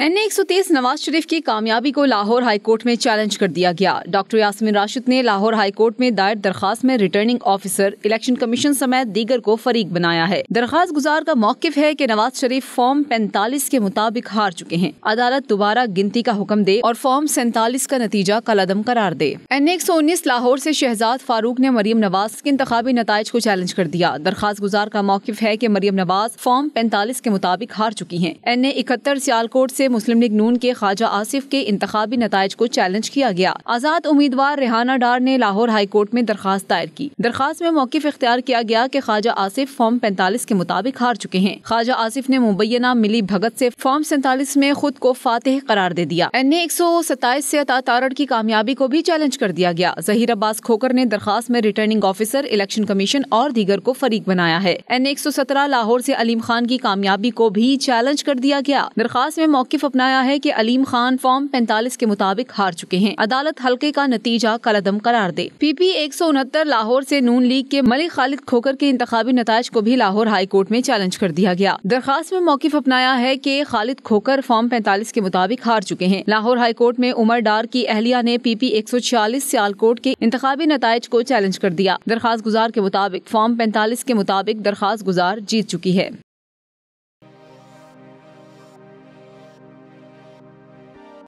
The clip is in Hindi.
एन एक सौ तेईस नवाज शरीफ की कामयाबी को लाहौर हाईकोर्ट में चैलेंज कर दिया गया डॉक्टर यासमिन राशिद ने लाहौर हाईकोर्ट में दायर दरखास्त में रिटर्निंग ऑफिसर इलेक्शन कमीशन समेत दीगर को फरीक बनाया है दरखास्त गुजार का मौकफ है कि नवाज शरीफ फॉर्म पैंतालीस के मुताबिक हार चुके हैं अदालत दोबारा गिनती का हुक्म दे और फॉर्म सैंतालीस का नतीजा कलदम करार दे एन एक सौ उन्नीस लाहौर ऐसी शहजाद फारूक ने मरीम नवाज के इंतबी नतज को चैलेंज कर दिया दरखास्त गुजार का मौकफ है की मरीम नवाज फॉर्म पैंतालीस के मुताबिक हार चुकी है एन ए इकहत्तर सियालकोट ऐसी मुस्लिम लीग नून के ख्वाजा आसिफ के इंतबी नतज को चैलेंज किया गया आजाद उम्मीदवार रेहाना डार ने लाहौर हाई कोर्ट में दरखास्त दायर की दरखास्त में मौकफ इख्तियार किया गया की ख्वाजा आसिफ फॉर्म पैंतालीस के मुताबिक हार चुके हैं ख्वाजा आसिफ ने मुबैना मिली भगत ऐसी फॉर्म सैंतालीस में खुद को फातेह करार दे दिया एन ए एक सौ सताईस ऐसी अता तारड़ की कामयाबी को भी चैलेंज कर दिया गया जहीर अब्बास खोकर ने दरखास्त में रिटर्निंग ऑफिसर इलेक्शन कमीशन और दीगर को फरीक बनाया है एन ए एक सौ सत्रह लाहौर ऐसी अलीम खान की कामयाबी को भी चैलेंज कर दिया गया दरखास्त में मौके मौकफ अपनाया है कि अलीम खान फॉर्म पैंतालीस के मुताबिक हार चुके हैं अदालत हल्के का नतीजा कलदम करार दे पी पी एक सौ उनहत्तर लाहौर ऐसी नून लीग के मलिक खालिद खोकर के इंतबी नतज को भी लाहौर हाई कोर्ट में चैलेंज कर दिया गया दरखास्त में मौकफ अपनाया है की खालिद खोकर फॉर्म पैंतालीस के मुताबिक हार चुके हैं लाहौर हाई कोर्ट में उमर डार की अहलिया ने पी पी एक सौ छियालीस सियालकोट के इंतबी नतज को चैलेंज कर दिया दरखास्त गुजार के मुताबिक फॉर्म पैंतालीस के मुताबिक दरखास्त गुजार जीत चुकी है